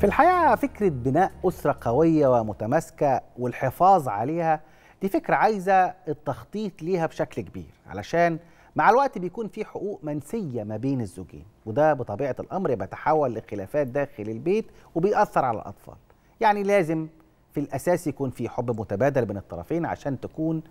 في الحقيقة فكرة بناء أسرة قوية ومتماسكة والحفاظ عليها دي فكرة عايزة التخطيط ليها بشكل كبير علشان مع الوقت بيكون في حقوق منسية ما بين الزوجين وده بطبيعة الأمر بيتحول لخلافات داخل البيت وبيأثر على الأطفال يعني لازم في الأساس يكون في حب متبادل بين الطرفين عشان تكون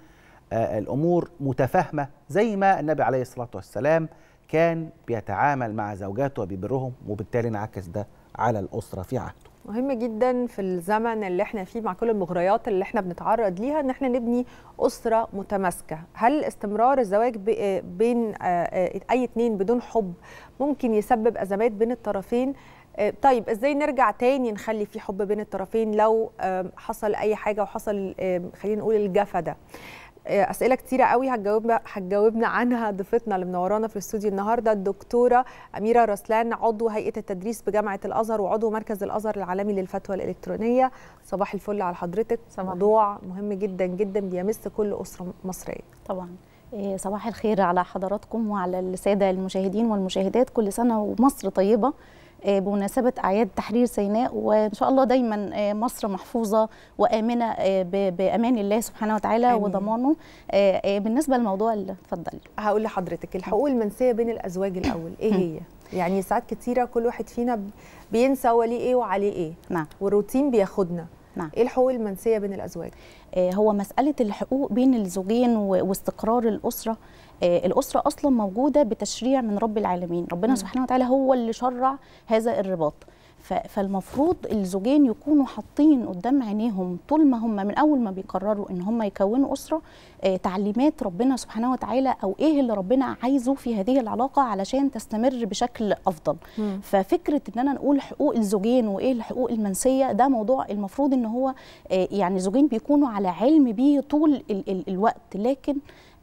آه، الأمور متفاهمة زي ما النبي عليه الصلاة والسلام كان بيتعامل مع زوجاته وبيبرهم وبالتالي انعكس ده على الاسره في عهده مهم جدا في الزمن اللي احنا فيه مع كل المغريات اللي احنا بنتعرض ليها ان احنا نبني اسره متماسكه هل استمرار الزواج بين آه، آه، اي اتنين بدون حب ممكن يسبب ازمات بين الطرفين آه، طيب ازاي نرجع تاني نخلي في حب بين الطرفين لو حصل اي حاجه وحصل خلينا نقول الجفا ده اسئله كتيره قوي هتجاوبنا هتجاوبنا عنها ضيفتنا اللي منورانا في الاستوديو النهارده الدكتوره اميره رسلان عضو هيئه التدريس بجامعه الازهر وعضو مركز الازهر العالمي للفتوى الالكترونيه صباح الفل على حضرتك صباح موضوع مهم جدا جدا بيمس كل اسره مصريه طبعا إيه، صباح الخير على حضراتكم وعلى الساده المشاهدين والمشاهدات كل سنه ومصر طيبه آه، بمناسبة أعياد تحرير سيناء وإن شاء الله دايما آه، مصر محفوظة وآمنة آه، بأمان الله سبحانه وتعالى أمين. وضمانه بالنسبة للموضوع اللي اتفضلي هقول لحضرتك الحقوق المنسية بين الأزواج الأول إيه هي؟ يعني ساعات كتيرة كل واحد فينا بينسى ولي إيه وعليه إيه نعم والروتين بياخدنا نعم. ايه الحقوق المنسيه بين الازواج آه، هو مساله الحقوق بين الزوجين واستقرار الاسره آه، الاسره اصلا موجوده بتشريع من رب العالمين ربنا م. سبحانه وتعالى هو اللي شرع هذا الرباط فالمفروض الزوجين يكونوا حاطين قدام عينيهم طول ما هم من اول ما بيقرروا ان هم يكونوا اسره آه، تعليمات ربنا سبحانه وتعالى او ايه اللي ربنا عايزه في هذه العلاقه علشان تستمر بشكل افضل ففكره ان انا نقول حقوق الزوجين وايه الحقوق المنسيه ده موضوع المفروض ان هو آه، يعني الزوجين بيكونوا على علم بيه طول الوقت لكن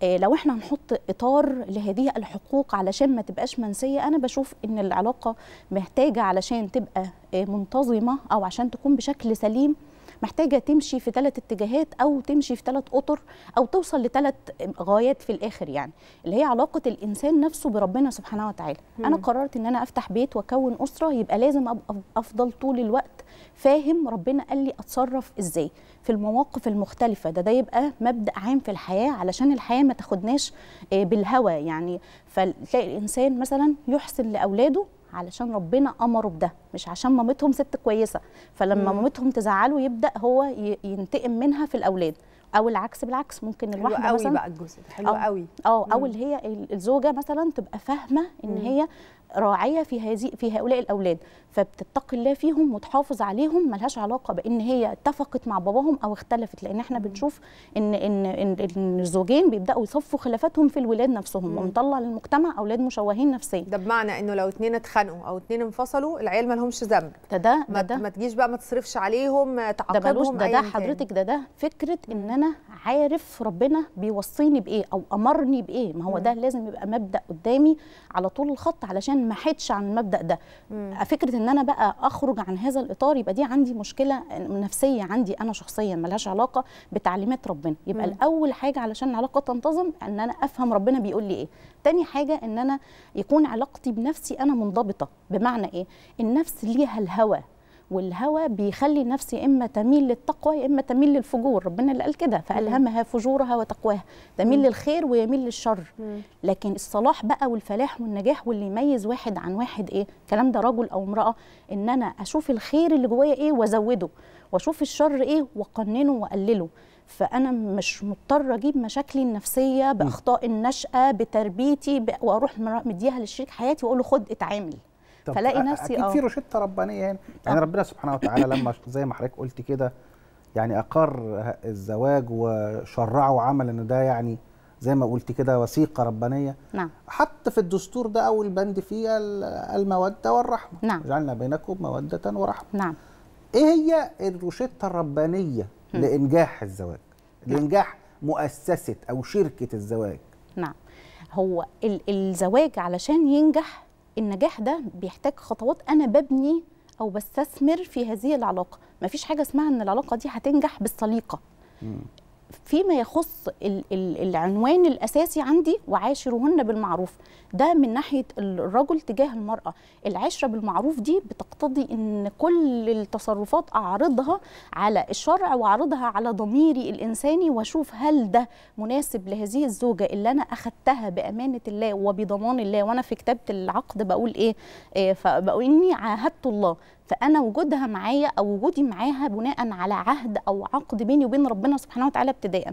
آه، لو احنا هنحط اطار لهذه الحقوق علشان ما تبقاش منسيه انا بشوف ان العلاقه محتاجه علشان تبقى آه، منتظمه او عشان تكون بشكل سليم محتاجه تمشي في ثلاث اتجاهات او تمشي في ثلاث اطر او توصل لثلاث غايات في الاخر يعني اللي هي علاقه الانسان نفسه بربنا سبحانه وتعالى مم. انا قررت ان انا افتح بيت واكون اسره يبقى لازم ابقى افضل طول الوقت فاهم ربنا قال لي اتصرف ازاي في المواقف المختلفه ده ده يبقى مبدا عام في الحياه علشان الحياه ما تاخدناش آه، بالهوى يعني فتلاقي الانسان مثلا يحسن لاولاده علشان ربنا امره بده مش عشان مامتهم ست كويسه فلما مم. مامتهم تزعله يبدا هو ينتقم منها في الاولاد او العكس بالعكس ممكن الواحده قوي مثلا بقى الجزء حلو قوي اه او, أو اللي هي الزوجه مثلا تبقى فاهمه ان مم. هي راعيه في هذه في هؤلاء الاولاد فبتتقي الله فيهم وتحافظ عليهم ملهاش علاقه بان هي اتفقت مع باباهم او اختلفت لان احنا بنشوف ان ان ان, إن الزوجين بيبداوا يصفوا خلافاتهم في الولاد نفسهم ونطلع للمجتمع اولاد مشوهين نفسيا ده بمعنى انه لو اتنين اتخانقوا او اتنين انفصلوا العيال مالهمش ذنب ده ده ما, ده ما تجيش بقى ما تصرفش عليهم تعاقبهم ده, ده, ده حضرتك ده ده فكره ان انا عارف ربنا بيوصيني بايه او امرني بايه ما هو ده لازم يبقى مبدا قدامي على طول الخط علشان كمان ما عن المبدا ده مم. فكره ان انا بقى اخرج عن هذا الاطار يبقى دي عندي مشكله نفسيه عندي انا شخصيا ملهاش علاقه بتعليمات ربنا يبقى مم. الاول حاجه علشان العلاقه تنتظم ان انا افهم ربنا بيقول لي ايه تاني حاجه ان انا يكون علاقتي بنفسي انا منضبطه بمعنى ايه النفس ليها الهوى والهوى بيخلي النفس يا اما تميل للتقوى يا اما تميل للفجور ربنا اللي قال كده فالهمها فجورها وتقواها تميل مم. للخير ويميل للشر مم. لكن الصلاح بقى والفلاح والنجاح واللي يميز واحد عن واحد ايه الكلام ده رجل او امراه ان انا اشوف الخير اللي جوايا ايه وازوده واشوف الشر ايه واقننه واقلله فانا مش مضطره اجيب مشاكلي النفسيه باخطاء النشاه بتربيتي واروح مديها للشريك حياتي واقول له خد اتعامل فلاقي نفسي اه في روشته ربانيه يعني يعني ربنا سبحانه وتعالى لما زي ما حضرتك قلت كده يعني اقر الزواج وشرعه وعمل ان ده يعني زي ما قلت كده وثيقه ربانيه نعم حتى في الدستور ده اول بند فيه الموده والرحمه نعم جعلنا بينكم موده ورحمه نعم ايه هي الروشته الربانيه م. لانجاح الزواج نعم. لانجاح مؤسسه او شركه الزواج نعم هو الزواج علشان ينجح النجاح ده بيحتاج خطوات انا ببني او بستثمر في هذه العلاقه مفيش حاجه اسمها ان العلاقه دي هتنجح بالسليقه فيما يخص العنوان الاساسي عندي وعاشرهن بالمعروف ده من ناحيه الرجل تجاه المراه العشره بالمعروف دي بتقتضي ان كل التصرفات اعرضها على الشرع واعرضها على ضميري الانساني واشوف هل ده مناسب لهذه الزوجه اللي انا اخذتها بامانه الله وبضمان الله وانا في كتابه العقد بقول ايه, إيه، فبقول اني عاهدت الله فانا وجودها معايا او وجودي معاها بناء على عهد او عقد بيني وبين ربنا سبحانه وتعالى ابتداء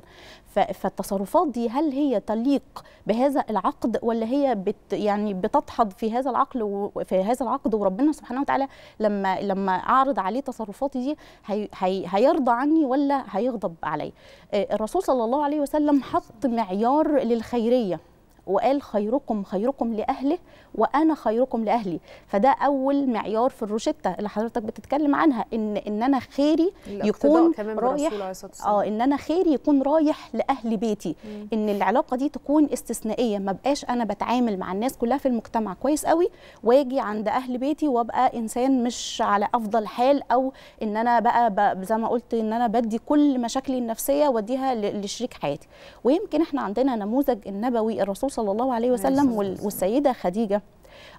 فالتصرفات دي هل هي تليق بهذا العقد ولا هي بت يعني بتدحض في هذا العقل وفي هذا العقد وربنا سبحانه وتعالى لما لما اعرض عليه تصرفاتي دي هي هي هيرضى عني ولا هيغضب عليا الرسول صلى الله عليه وسلم حط معيار للخيريه وقال خيركم خيركم لاهله وانا خيركم لاهلي فده اول معيار في الروشته اللي حضرتك بتتكلم عنها ان ان انا خيري يكون رايح اه ان انا خيري يكون رايح لاهل بيتي مم. ان العلاقه دي تكون استثنائيه ما بقاش انا بتعامل مع الناس كلها في المجتمع كويس قوي واجي عند اهل بيتي وابقى انسان مش على افضل حال او ان انا بقى زي ما قلت ان انا بدي كل مشاكلي النفسيه واديها لشريك حياتي ويمكن احنا عندنا نموذج النبوي الرسول صلى الله عليه وسلم والسيده خديجه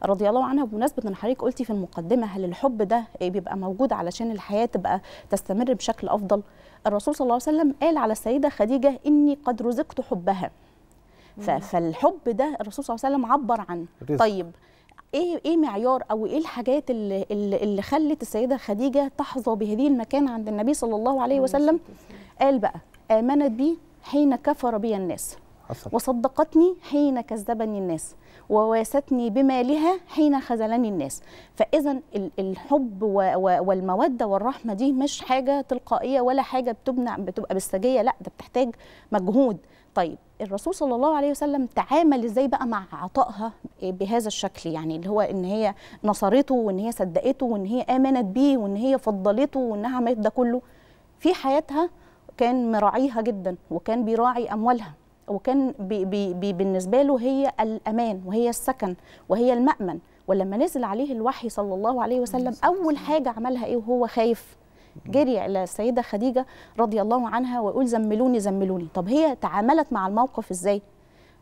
رضي الله عنها بمناسبه ان حضرتك قلتي في المقدمه هل الحب ده بيبقى موجود علشان الحياه تبقى تستمر بشكل افضل الرسول صلى الله عليه وسلم قال على السيده خديجه اني قد رزقت حبها فالحب ده الرسول صلى الله عليه وسلم عبر عنه طيب ايه ايه معيار او ايه الحاجات اللي اللي خلت السيده خديجه تحظى بهذه المكانه عند النبي صلى الله عليه وسلم قال بقى امنت بي حين كفر بي الناس أصلاً. وصدقتني حين كذبني الناس وواستني بمالها حين خذلني الناس فإذا الحب والمودة والرحمة دي مش حاجة تلقائية ولا حاجة بتبنى بتبقى بالسجية لا ده بتحتاج مجهود طيب الرسول صلى الله عليه وسلم تعامل ازاي بقى مع عطائها بهذا الشكل يعني اللي هو ان هي نصرته وان هي صدقته وان هي امنت بيه وان هي فضلته وانها عملت ده كله في حياتها كان مراعيها جدا وكان بيراعي اموالها وكان بي بي بي بالنسبه له هي الامان وهي السكن وهي المامن ولما نزل عليه الوحي صلى الله عليه وسلم اول حاجه عملها ايه وهو خايف جري الى السيده خديجه رضي الله عنها ويقول زملوني زملوني طب هي تعاملت مع الموقف ازاي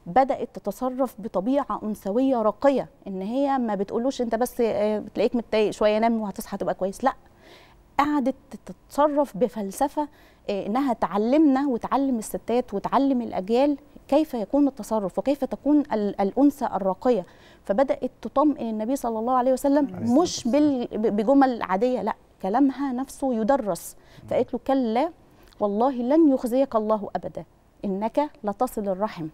بدات تتصرف بطبيعه انثويه راقيه ان هي ما بتقولوش انت بس آه، بتلاقيك متضايق شويه نام وهتصحى تبقى كويس لا قعدت تتصرف بفلسفه آه، انها تعلمنا وتعلم الستات وتعلم الاجيال كيف يكون التصرف وكيف تكون الانثى الراقيه فبدات تطمئن النبي صلى الله عليه وسلم مش بجمل عاديه لا كلامها نفسه يدرس فقالت له كلا والله لن يخزيك الله ابدا انك لتصل الرحم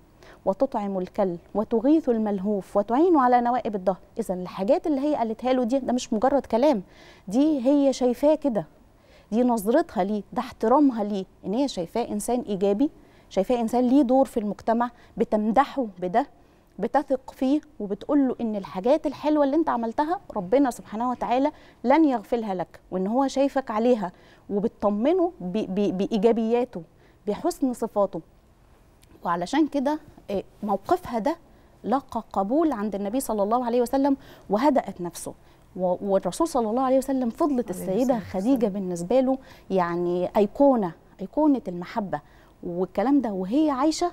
وتطعم الكل وتغيث الملهوف وتعين على نوائب الظهر اذا الحاجات اللي هي قالتها له دي ده مش مجرد كلام دي هي شايفاه كده دي نظرتها ليه ده احترامها ليه ان هي شايفاه انسان ايجابي شايفاه انسان ليه دور في المجتمع بتمدحه بده بتثق فيه وبتقول له ان الحاجات الحلوه اللي انت عملتها ربنا سبحانه وتعالى لن يغفلها لك وان هو شايفك عليها وبتطمنه بايجابياته بحسن صفاته وعلشان كده آه، موقفها ده لقى قبول عند النبي صلى الله عليه وسلم وهدأت نفسه والرسول صلى الله عليه وسلم فضلت السيدة خديجة بالنسبة له يعني أيقونة أيقونة المحبة والكلام ده وهي عايشة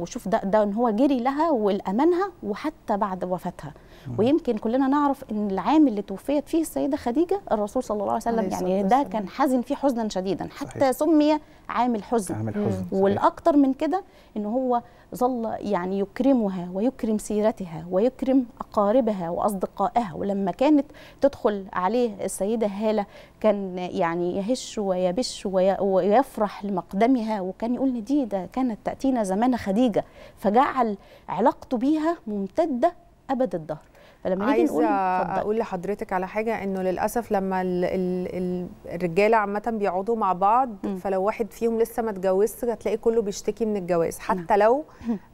وشوف ده ده ان هو جري لها والامانها وحتى بعد وفاتها ويمكن كلنا نعرف ان العام اللي توفيت فيه السيده خديجه الرسول صلى الله عليه وسلم يعني ده كان حزن فيه حزنا شديدا حتى صحيح. سمي عام الحزن, عام الحزن. والاكثر من كده ان هو ظل يعني يكرمها ويكرم سيرتها ويكرم اقاربها واصدقائها ولما كانت تدخل عليه السيده هاله كان يعني يهش ويبش ويفرح لمقدمها وكان يقول دي ده كانت تاتينا زمان خديجه فجعل علاقته بيها ممتده ابد الدهر فلما نيجي نقول عايزه اقول لحضرتك على حاجه انه للاسف لما الـ الـ الرجاله عامه بيقعدوا مع بعض م. فلو واحد فيهم لسه ما اتجوزش هتلاقي كله بيشتكي من الجواز حتى نعم. لو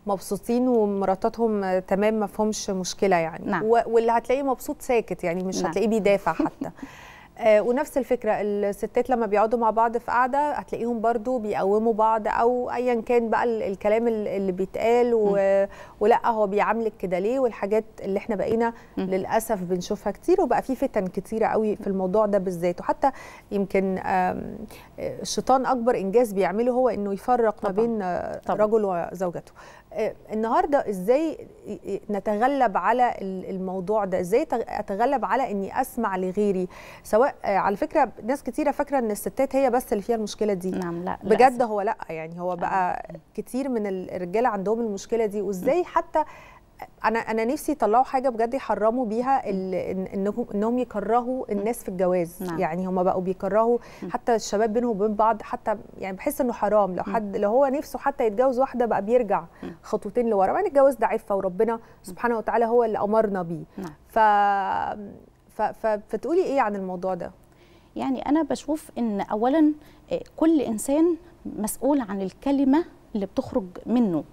مبسوطين ومراتاتهم تمام ما فيهمش مشكله يعني نعم. واللي هتلاقيه مبسوط ساكت يعني مش نعم. هتلاقيه بيدافع حتى آه، ونفس الفكره الستات لما بيقعدوا مع بعض في قعده هتلاقيهم برضو بيقوموا بعض او ايا كان بقى الكلام اللي بيتقال و... ولا هو بيعاملك كده ليه والحاجات اللي احنا بقينا للاسف بنشوفها كتير وبقى في فتن كتيره قوي في الموضوع ده بالذات وحتى يمكن آه، الشيطان اكبر انجاز بيعمله هو انه يفرق ما بين آه، رجل وزوجته آه، النهارده ازاي نتغلب على الموضوع ده ازاي اتغلب على اني اسمع لغيري سواء آه، على فكره ناس كتيره فاكره ان الستات هي بس اللي فيها المشكله دي نعم لا بجد لا هو لا يعني هو نعم. بقى كتير من الرجاله عندهم المشكله دي وازاي نعم. حتى انا انا نفسي يطلعوا حاجه بجد يحرموا بيها انهم انهم يكرهوا الناس في الجواز نعم. يعني هم بقوا بيكرهوا حتى الشباب بينهم وبين بعض حتى يعني بحس انه حرام لو حد لو هو نفسه حتى يتجوز واحده بقى بيرجع خطوتين لورا يعني الجواز ده عفه وربنا سبحانه وتعالى هو اللي امرنا بيه نعم. ف... ف... ف فتقولي ايه عن الموضوع ده يعني انا بشوف ان اولا آه، كل انسان مسؤول عن الكلمه اللي بتخرج منه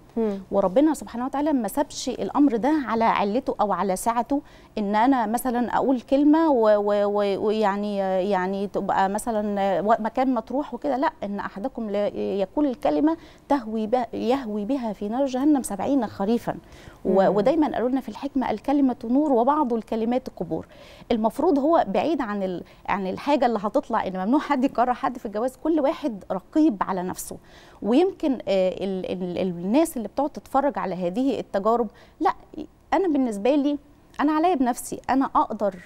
وربنا سبحانه وتعالى ما سابش الامر ده على علته او على سعته ان انا مثلا اقول كلمه ويعني يعني تبقى مثلا مكان مطروح وكده لا ان احدكم يقول الكلمه تهوي بها يهوي بها في نار جهنم سبعين خريفا ودايما قالوا لنا في الحكمه الكلمه نور وبعض الكلمات قبور المفروض هو بعيد عن عن الحاجه اللي هتطلع ان ممنوع حد يكره حد في الجواز كل واحد رقيب على نفسه ويمكن آه، ال... ال... الناس اللي اللي بتقعد تتفرج على هذه التجارب لا انا بالنسبه لي انا عليا بنفسي انا اقدر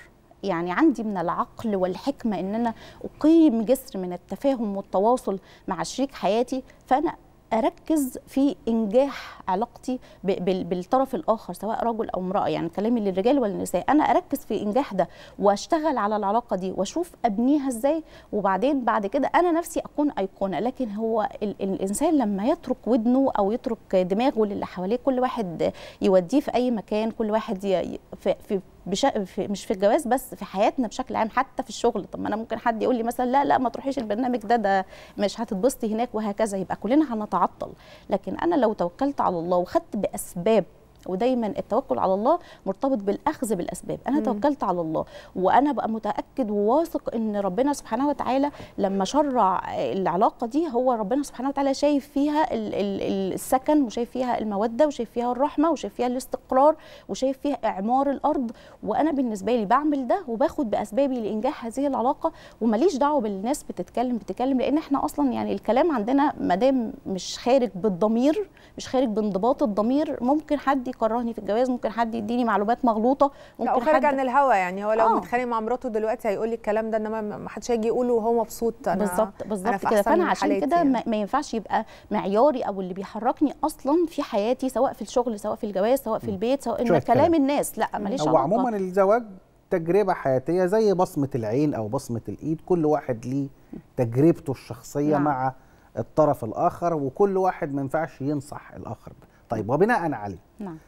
يعني عندي من العقل والحكمه ان انا اقيم جسر من التفاهم والتواصل مع شريك حياتي فانا اركز في انجاح علاقتي بالطرف الاخر سواء رجل او امراه يعني كلامي للرجال والنساء انا اركز في انجاح ده واشتغل على العلاقه دي واشوف ابنيها ازاي وبعدين بعد كده انا نفسي اكون ايقونه لكن هو الانسان لما يترك ودنه او يترك دماغه للي حواليه كل واحد يوديه في اي مكان كل واحد في بش... في... مش في الجواز بس في حياتنا بشكل عام حتى في الشغل طب ما انا ممكن حد يقول لي مثلا لا لا ما تروحيش البرنامج ده ده مش هتتبسطي هناك وهكذا يبقى كلنا هنتعطل لكن انا لو توكلت على الله وخدت باسباب ودايما التوكل على الله مرتبط بالاخذ بالاسباب انا م. توكلت على الله وانا بقى متاكد وواثق ان ربنا سبحانه وتعالى لما شرع العلاقه دي هو ربنا سبحانه وتعالى شايف فيها ال ال السكن وشايف فيها الموده وشايف فيها الرحمه وشايف فيها الاستقرار وشايف فيها اعمار الارض وانا بالنسبه لي بعمل ده وباخد باسبابي لانجاح هذه العلاقه وماليش دعوه بالناس بتتكلم بتتكلم لان احنا اصلا يعني الكلام عندنا ما دام مش خارج بالضمير مش خارج بانضباط الضمير ممكن حد حد يكرهني في الجواز ممكن حد يديني معلومات مغلوطه ممكن لا خارج عن الهوا يعني هو لو آه. متخانق مع مراته دلوقتي هيقول لي الكلام ده انما ما حدش هيجي يقوله وهو مبسوط انا بالظبط بالظبط كده فانا عشان كده يعني. ما ينفعش يبقى معياري او اللي بيحركني اصلا في حياتي سواء في الشغل سواء في الجواز سواء في البيت سواء ان كلام الناس لا ماليش علاقه هو عموما الزواج تجربه حياتيه زي بصمه العين او بصمه الايد كل واحد ليه تجربته الشخصيه نعم. مع الطرف الاخر وكل واحد ما ينفعش ينصح الاخر طيب وبناء عليه نعم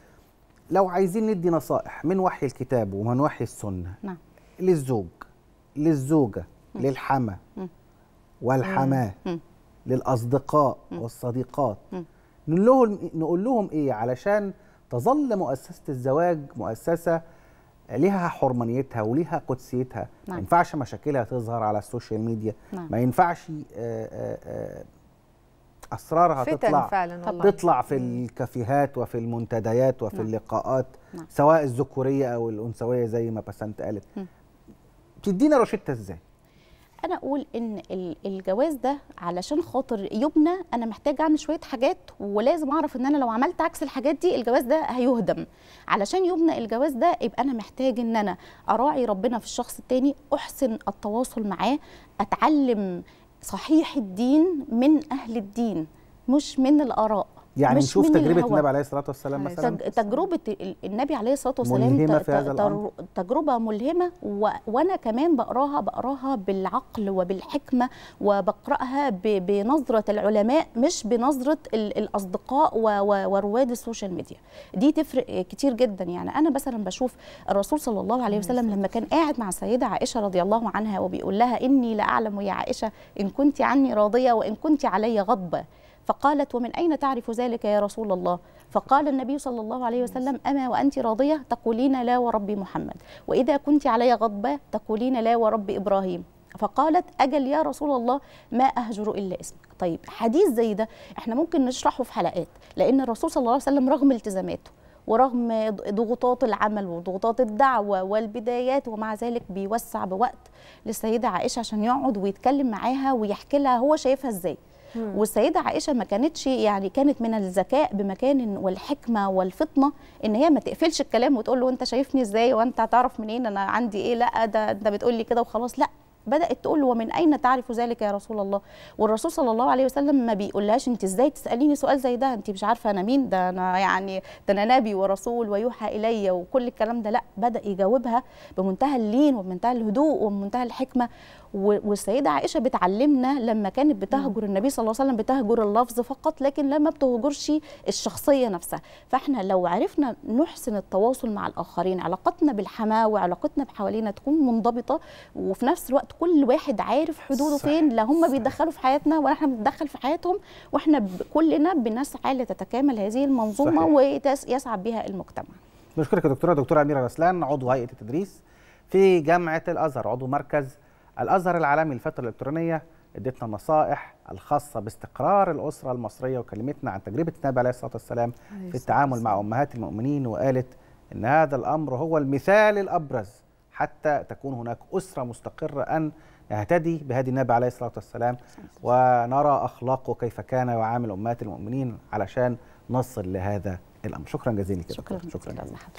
لو عايزين ندي نصائح من وحي الكتاب ومن وحي السنه نعم للزوج للزوجه للحما والحماه للاصدقاء والصديقات نقول لهم إيه- نقول لهم ايه علشان تظل مؤسسه الزواج مؤسسه لها حرمانيتها ولها قدسيتها نعم. ما ينفعش مشاكلها تظهر على السوشيال ميديا نعم. ما ينفعش آآ آه، آآ آه، آه، اسرارها فتن تطلع فعلا والله. تطلع في الكافيهات وفي المنتديات وفي نعم. اللقاءات نعم. سواء الذكوريه او الانثويه زي ما بسنت قالت بتدينا روشته ازاي انا اقول ان الجواز ده علشان خاطر يبنى انا محتاجه اعمل شويه حاجات ولازم اعرف ان انا لو عملت عكس الحاجات دي الجواز ده هيهدم علشان يبنى الجواز ده يبقى انا محتاج ان انا اراعي ربنا في الشخص التاني احسن التواصل معاه اتعلم صحيح الدين من أهل الدين مش من الآراء يعني نشوف تجربه النبي عليه الصلاه والسلام مثلا تجربه النبي عليه الصلاه والسلام ملهمة في هذا الأمر. تجربه ملهمه و... وانا كمان بقراها بقراها بالعقل وبالحكمه وبقراها ب... بنظره العلماء مش بنظره ال... الاصدقاء و... و... ورواد السوشيال ميديا دي تفرق كتير جدا يعني انا مثلا بشوف الرسول صلى الله عليه وسلم لما كان قاعد مع السيده عائشه رضي الله عنها وبيقول لها اني لا اعلم يا عائشه ان كنت عني راضيه وان كنت علي غضبه فقالت ومن أين تعرف ذلك يا رسول الله فقال النبي صلى الله عليه وسلم أما وأنت راضية تقولين لا ورب محمد وإذا كنت علي غضبة تقولين لا ورب إبراهيم فقالت أجل يا رسول الله ما أهجر إلا اسمك طيب حديث زي ده احنا ممكن نشرحه في حلقات لأن الرسول صلى الله عليه وسلم رغم التزاماته ورغم ضغوطات العمل وضغوطات الدعوة والبدايات ومع ذلك بيوسع بوقت للسيدة عائشة عشان يقعد ويتكلم معاها ويحكي لها هو شايفها ازاي والسيده عائشه ما كانتش يعني كانت من الذكاء بمكان والحكمه والفطنه ان هي ما تقفلش الكلام وتقول له انت شايفني ازاي وانت هتعرف منين انا عندي ايه لا ده انت بتقول لي كده وخلاص لا بدات تقول له ومن اين تعرف ذلك يا رسول الله والرسول صلى الله عليه وسلم ما بيقولهاش انت ازاي تساليني سؤال زي ده انت مش عارفه انا مين ده انا يعني ده انا نبي ورسول ويوحى الي وكل الكلام ده لا بدا يجاوبها بمنتهى اللين وبمنتهى الهدوء وبمنتهى الحكمه والسيده عائشه بتعلمنا لما كانت بتهجر النبي صلى الله عليه وسلم بتهجر اللفظ فقط لكن لما بتهجرش الشخصيه نفسها فاحنا لو عرفنا نحسن التواصل مع الاخرين علاقتنا بالحماه وعلاقتنا بحوالينا تكون منضبطه وفي نفس الوقت كل واحد عارف حدوده صحيح. فين لا هم بيتدخلوا في حياتنا ولا احنا بنتدخل في حياتهم واحنا كلنا بنسعى لتتكامل هذه المنظومه ويسعى بها المجتمع بشكرك يا دكتوره دكتوره اميره غسلان عضو هيئه التدريس في جامعه الازهر عضو مركز الازهر العالمي للفتره الالكترونيه ادتنا نصائح الخاصه باستقرار الاسره المصريه وكلمتنا عن تجربه النبي عليه الصلاه والسلام في التعامل مع امهات المؤمنين وقالت ان هذا الامر هو المثال الابرز حتى تكون هناك أسرة مستقرة أن نهتدي بهدي النبي عليه الصلاة والسلام ونرى أخلاقه كيف كان يعامل أمهات المؤمنين علشان نصل لهذا الأمر شكرا جزيلا شكرا, شكرا جزيلا